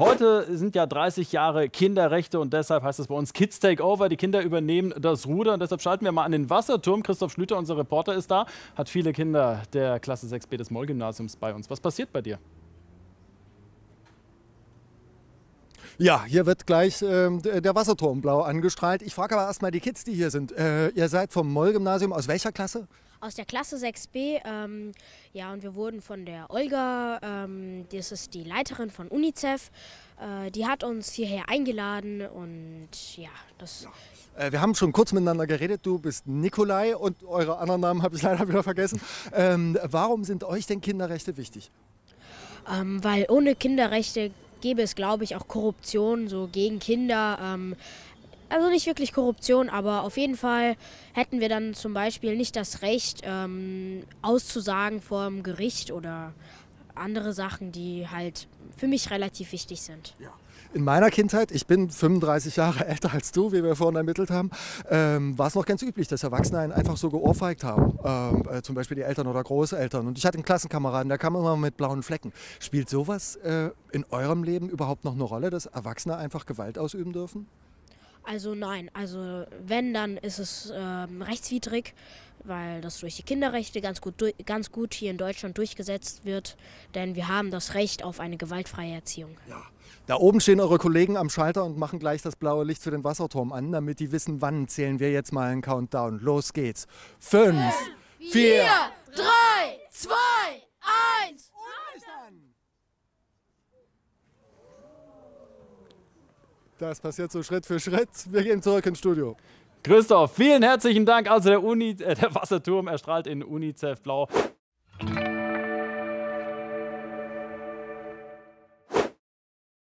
Heute sind ja 30 Jahre Kinderrechte und deshalb heißt es bei uns Kids Take Over. Die Kinder übernehmen das Ruder und deshalb schalten wir mal an den Wasserturm. Christoph Schlüter, unser Reporter, ist da, hat viele Kinder der Klasse 6b des Moll-Gymnasiums bei uns. Was passiert bei dir? Ja, hier wird gleich äh, der Wasserturm blau angestrahlt. Ich frage aber erstmal die Kids, die hier sind. Äh, ihr seid vom Moll-Gymnasium aus welcher Klasse? aus der Klasse 6b. Ähm, ja, und wir wurden von der Olga, ähm, das ist die Leiterin von UNICEF, äh, die hat uns hierher eingeladen und ja, das. Ja. Äh, wir haben schon kurz miteinander geredet. Du bist Nikolai und eure anderen Namen habe ich leider wieder vergessen. Ähm, warum sind euch denn Kinderrechte wichtig? Ähm, weil ohne Kinderrechte gäbe es, glaube ich, auch Korruption so gegen Kinder. Ähm, also nicht wirklich Korruption, aber auf jeden Fall hätten wir dann zum Beispiel nicht das Recht, ähm, auszusagen vor dem Gericht oder andere Sachen, die halt für mich relativ wichtig sind. Ja. In meiner Kindheit, ich bin 35 Jahre älter als du, wie wir vorhin ermittelt haben, ähm, war es noch ganz üblich, dass Erwachsene einen einfach so geohrfeigt haben. Ähm, äh, zum Beispiel die Eltern oder Großeltern. Und ich hatte einen Klassenkameraden, der kam immer mit blauen Flecken. Spielt sowas äh, in eurem Leben überhaupt noch eine Rolle, dass Erwachsene einfach Gewalt ausüben dürfen? Also nein, also wenn, dann ist es ähm, rechtswidrig, weil das durch die Kinderrechte ganz gut, ganz gut hier in Deutschland durchgesetzt wird, denn wir haben das Recht auf eine gewaltfreie Erziehung. Ja, da oben stehen eure Kollegen am Schalter und machen gleich das blaue Licht für den Wasserturm an, damit die wissen, wann zählen wir jetzt mal einen Countdown. Los geht's. Fünf, Fünf vier, vier, drei, zwei, eins. Und dann. Das passiert so Schritt für Schritt. Wir gehen zurück ins Studio. Christoph, vielen herzlichen Dank. Also der, Uni, äh, der Wasserturm erstrahlt in UNICEF Blau.